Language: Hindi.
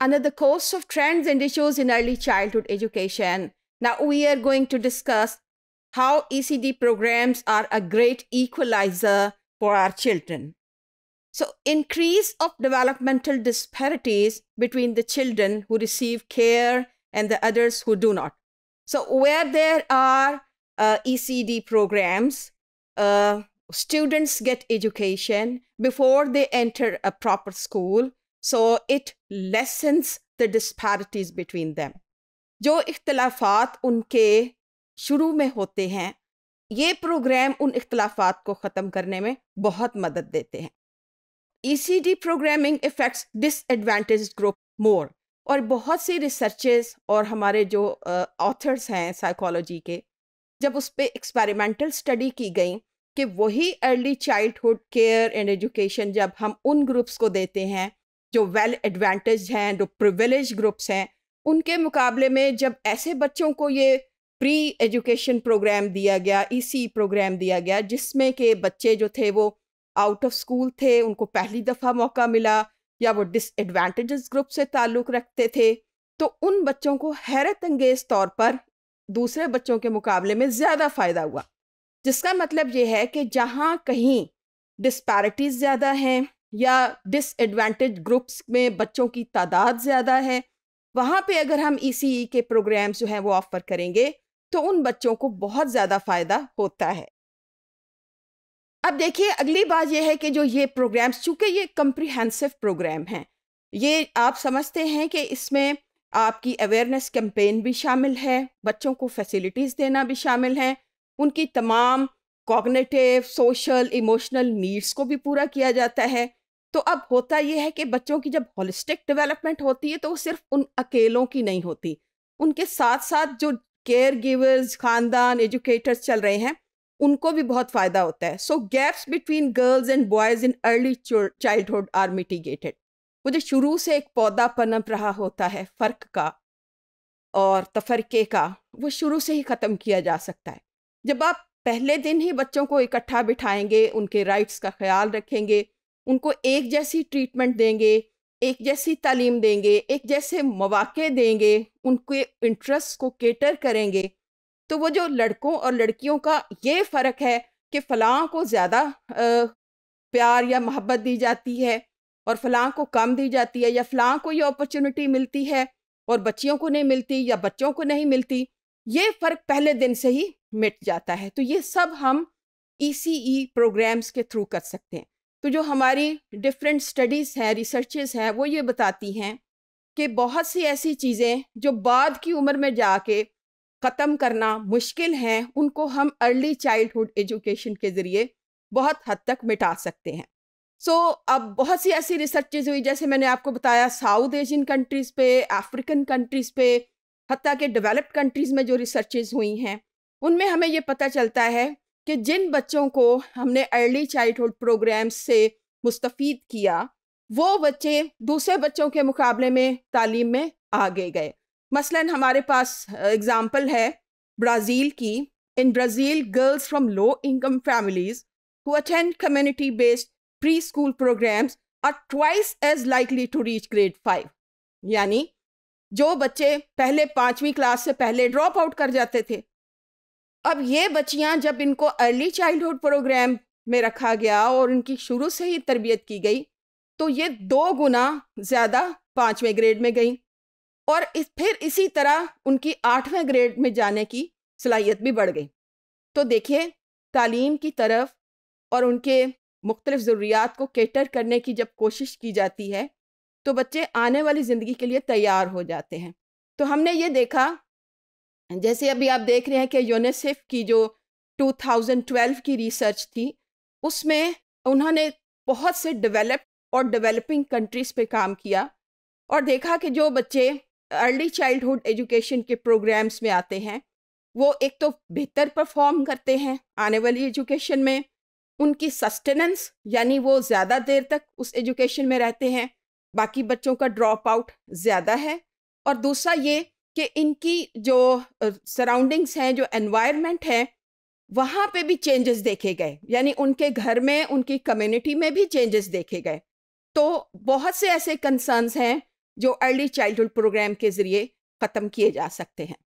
under the course of trends and issues in early childhood education. Now we are going to discuss how ECD programs are a great equalizer for our children. So increase of developmental disparities between the children who receive care and the others who do not. So where there are uh, ECD programs, uh, students get education before they enter a proper school so it lessens the disparities between them जो इख्तलाफात उनके शुरू में होते हैं ये प्रोग्राम उन इख्तलाफात को ख़त्म करने में बहुत मदद देते हैं E C D programming effects disadvantage group more और बहुत सी रिसर्चेस और हमारे जो ऑथर्स हैं साइकोलॉजी के जब उस पर एक्सपेरिमेंटल स्टडी की गई कि वही early childhood care and education जब हम उन ग्रुप्स को देते हैं जो वेल एडवांटेज हैं जो प्रिविलेज ग्रुप्स हैं उनके मुकाबले में जब ऐसे बच्चों को ये प्री एजुकेशन प्रोग्राम दिया गया ईसी e प्रोग्राम दिया गया जिसमें के बच्चे जो थे वो आउट ऑफ स्कूल थे उनको पहली दफ़ा मौका मिला या वो डिसएडवांटेजेस ग्रुप से ताल्लुक़ रखते थे तो उन बच्चों को हैरत अंगेज तौर पर दूसरे बच्चों के मुकाबले में ज़्यादा फ़ायदा हुआ जिसका मतलब ये है कि जहाँ कहीं डिस्पैरिटीज़ ज़्यादा हैं या डिसएडवांटेज ग्रुप्स में बच्चों की तादाद ज़्यादा है वहाँ पे अगर हम ई e e के प्रोग्राम्स जो हैं वो ऑफ़र करेंगे तो उन बच्चों को बहुत ज़्यादा फ़ायदा होता है अब देखिए अगली बात यह है कि जो ये प्रोग्राम्स चूँकि ये कम्प्रीहेंसिव प्रोग्राम हैं ये आप समझते हैं कि इसमें आपकी अवेयरनेस कैंपेन भी शामिल है बच्चों को फैसिलिटीज़ देना भी शामिल है उनकी तमाम कॉग्नेटिव सोशल इमोशनल नीड्स को भी पूरा किया जाता है तो अब होता यह है कि बच्चों की जब होलिस्टिक डेवलपमेंट होती है तो वो सिर्फ उन अकेलों की नहीं होती उनके साथ साथ जो केयर गिवर्स खानदान एजुकेटर्स चल रहे हैं उनको भी बहुत फ़ायदा होता है so gaps between girls and boys in early childhood are mitigated मुझे शुरू से एक पौधा पनप रहा होता है फ़र्क का और तफरके का वो शुरू से ही ख़त्म किया जा सकता है जब आप पहले दिन ही बच्चों को इकट्ठा बिठाएंगे उनके राइट्स का ख्याल रखेंगे उनको एक जैसी ट्रीटमेंट देंगे एक जैसी तालीम देंगे एक जैसे मौाक़े देंगे उनके इंटरेस्ट को केटर करेंगे तो वो जो लड़कों और लड़कियों का ये फ़र्क है कि फ़लाँ को ज़्यादा प्यार या मोहब्बत दी जाती है और फ़लाँ को कम दी जाती है या फ़लाँ को ये अपॉर्चुनिटी मिलती है और बच्चियों को नहीं मिलती या बच्चों को नहीं मिलती ये फ़र्क पहले दिन से ही मिट जाता है तो ये सब हम ई e प्रोग्राम्स e के थ्रू कर सकते हैं तो जो हमारी डिफरेंट स्टडीज़ हैं रिसर्चेस हैं वो ये बताती हैं कि बहुत सी ऐसी चीज़ें जो बाद की उम्र में जाके ख़त्म करना मुश्किल हैं उनको हम अर्ली चाइल्डहुड एजुकेशन के ज़रिए बहुत हद तक मिटा सकते हैं सो so, अब बहुत सी ऐसी रिसर्चेज हुई जैसे मैंने आपको बताया साउथ एशियन कंट्रीज़ पे अफ्रीकन कंट्रीज़ पे हती कि डेवलप्ड कंट्रीज़ में जो रिसर्चेज हुई हैं उनमें हमें ये पता चलता है कि जिन बच्चों को हमने अर्ली चाइल्डहुड प्रोग्राम से मुस्तफ़ किया वो बच्चे दूसरे बच्चों के मुकाबले में तालीम में आगे गए मसलन हमारे पास एग्ज़ाम्पल है ब्राज़ील की in Brazil girls from low income families attend community based pre school programmes are twice as likely to reach grade five यानी जो बच्चे पहले पाँचवीं क्लास से पहले ड्रॉप आउट कर जाते थे अब ये बच्चियाँ जब इनको अर्ली चाइल्डहुड प्रोग्राम में रखा गया और इनकी शुरू से ही तरबियत की गई तो ये दो गुना ज़्यादा पाँचवें ग्रेड में गई और इस फिर इसी तरह उनकी आठवें ग्रेड में जाने की सलाहियत भी बढ़ गई तो देखिए तालीम की तरफ और उनके मुख्तलिफ ज़रूरियात को केटर करने की जब कोशिश की जाती है तो बच्चे आने वाली ज़िंदगी के लिए तैयार हो जाते हैं तो हमने ये देखा जैसे अभी आप देख रहे हैं कि यूनिसेफ की जो 2012 की रिसर्च थी उसमें उन्होंने बहुत से डेवलप और डेवलपिंग कंट्रीज़ पे काम किया और देखा कि जो बच्चे अर्ली चाइल्डहुड एजुकेशन के प्रोग्राम्स में आते हैं वो एक तो बेहतर परफॉर्म करते हैं आने वाली एजुकेशन में उनकी सस्टेनेंस यानी वो ज़्यादा देर तक उस एजुकेशन में रहते हैं बाकी बच्चों का ड्रॉप आउट ज़्यादा है और दूसरा ये कि इनकी जो सराउंडिंग्स हैं जो एनवायरनमेंट है वहाँ पे भी चेंजेस देखे गए यानी उनके घर में उनकी कम्युनिटी में भी चेंजेस देखे गए तो बहुत से ऐसे कंसर्न्स हैं जो अर्ली चाइल्डहुड प्रोग्राम के ज़रिए ख़त्म किए जा सकते हैं